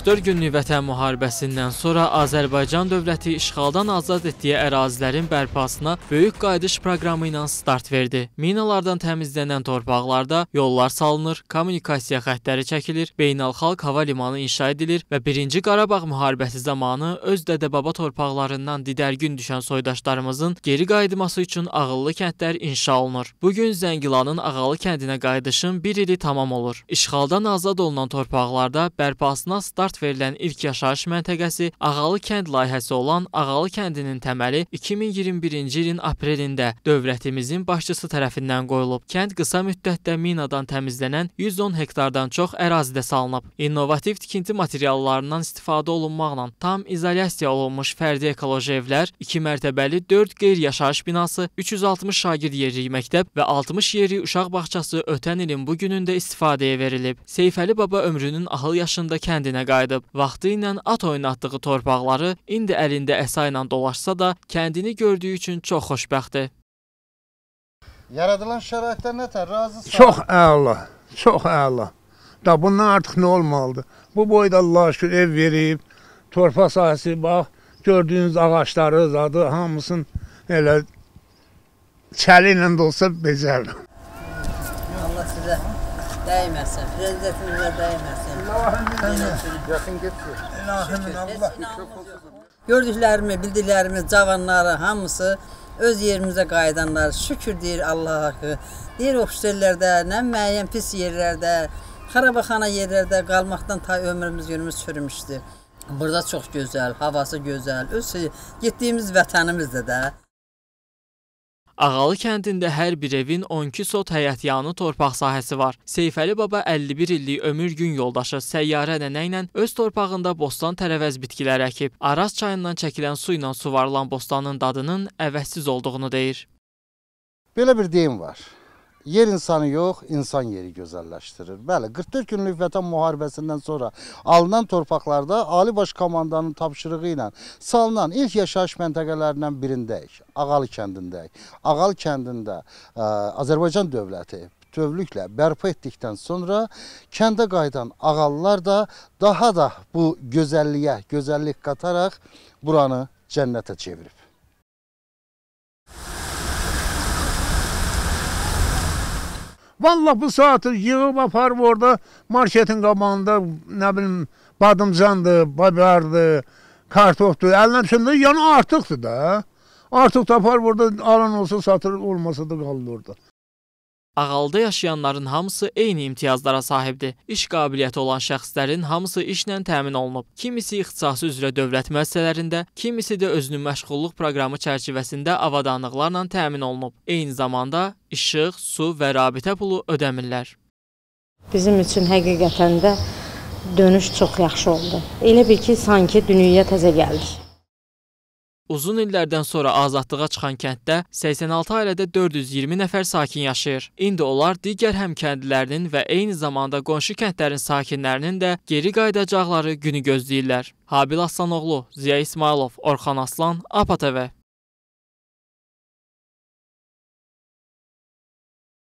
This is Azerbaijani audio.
44 günlük vətən müharibəsindən sonra Azərbaycan dövləti işğaldan azad etdiyi ərazilərin bərpasına böyük qayıdış proqramı ilə start verdi. Minalardan təmizlənən torpaqlarda yollar salınır, kommunikasiya xəttləri çəkilir, beynəlxalq hava limanı inşa edilir və 1-ci Qarabağ müharibəsi zamanı öz dədə-baba torpaqlarından didərgün düşən soydaşlarımızın geri qayıtması üçün ağıllı kəndlər inşa olunur. Bu gün Zəngilanın Ağalı kəndinə qayıdışın 1 ili tamam olur. İşğaldan azad olunan torpaqlarda bərpasına start start verilən ilk yaşayış məntəqəsi Ağalı kənd layihəsi olan Ağalı kəndinin təməli 2021-ci ilin aprelində dövlətimizin başçısı tərəfindən qoyulub. Kənd qısa müddətdə minadan təmizlənən 110 hektardan çox ərazidə salınıb. İnnovativ tikinti materiallarından istifadə olunmaqla tam izolyasiya olunmuş fərdi ekoloji evlər, 2 mərtəbəli 4 qeyri-yaşayış binası, 360 şagird yerlik məktəb və 60 yerlik uşaq bağçası ötən ilin bu günündə istifadəyə verilib. Seyfəli baba ömrünün ahıl yaşında kəndinə qayıdıb qayıdıb. Vaxtı ilə at oynatdığı torpaqları indi əlində əsa ilə dolaşsa da, kəndini gördüyü üçün çox xoşbəxtdir. Yaradılan şəraitlər nətər razısan? Çox əla, çox əla. Da bundan artıq nə olmalıdır? Bu boyda Allah şükür ev verib, torpaq sahəsi bax, gördüyünüz ağacları, zadı hamısını elə çəli ilə də olsa becərdim. Dəyməsin, prezidətimizə dəyməsin. Yaxın getsin. İlahimin Allah. Gördüklərimi, bildiklərimi, cavanları hamısı öz yerimizə qayıdanlar şükür deyir Allaha ki, deyir obşellərdə, nə müəyyən pis yerlərdə, xarabaxana yerlərdə qalmaqdan ta ömrümüz günümüz çürümüşdü. Burada çox gözəl, havası gözəl, öz getdiyimiz vətənimizdə də Ağalı kəndində hər bir evin 12 sot həyətyanı torpaq sahəsi var. Seyfəli baba 51 illik ömür gün yoldaşı Səyyarə nənə ilə öz torpağında bostan tərəvəz bitkilər əkib. Araz çayından çəkilən su ilə suvarılan bostanın dadının əvəzsiz olduğunu deyir. Belə bir deyim var yer insanı yox, insan yeri gözəlləşdirir. Bəli, 44 günlük vətən müharibəsindən sonra alınan torpaqlarda Ali Baş Komandanın tapşırığı ilə salınan ilk yaşayış məntəqələrindən birindəyik, Ağalı kəndindəyik. Ağalı kəndində ə, e, Azərbaycan dövləti bütövlüklə bərpa etdikdən sonra kəndə qayıdan ağallar da daha da bu gözəlliyə, gözəllik qataraq buranı cənnətə çevirib. Vallah bu saat yığıb aparıb orada marketin qabağında nə bilim badımcandır, babardır, kartofdur, əlinə düşəndə yəni artıqdır da. Artıq tapar burada alan olsa satır, olmasa da qalır orada. Ağalda yaşayanların hamısı eyni imtiyazlara sahibdir. İş qabiliyyəti olan şəxslərin hamısı işlə təmin olunub. Kimisi ixtisası üzrə dövlət müəssisələrində, kimisi də özünün məşğulluq proqramı çərçivəsində avadanlıqlarla təmin olunub. Eyni zamanda işıq, su və rabitə pulu ödəmirlər. Bizim üçün həqiqətən də dönüş çox yaxşı oldu. Elə bil ki, sanki dünyaya təzə gəldik. Uzun illərdən sonra azadlığa çıxan kənddə 86 ailədə 420 nəfər sakin yaşayır. İndi onlar digər həmkəndlilərinin və eyni zamanda qonşu kəndlərin sakinlərinin də geri qayıdacaqları günü gözləyirlər. Habil Aslanoğlu, Ziya İsmailov, Orxan Aslan, APA TV.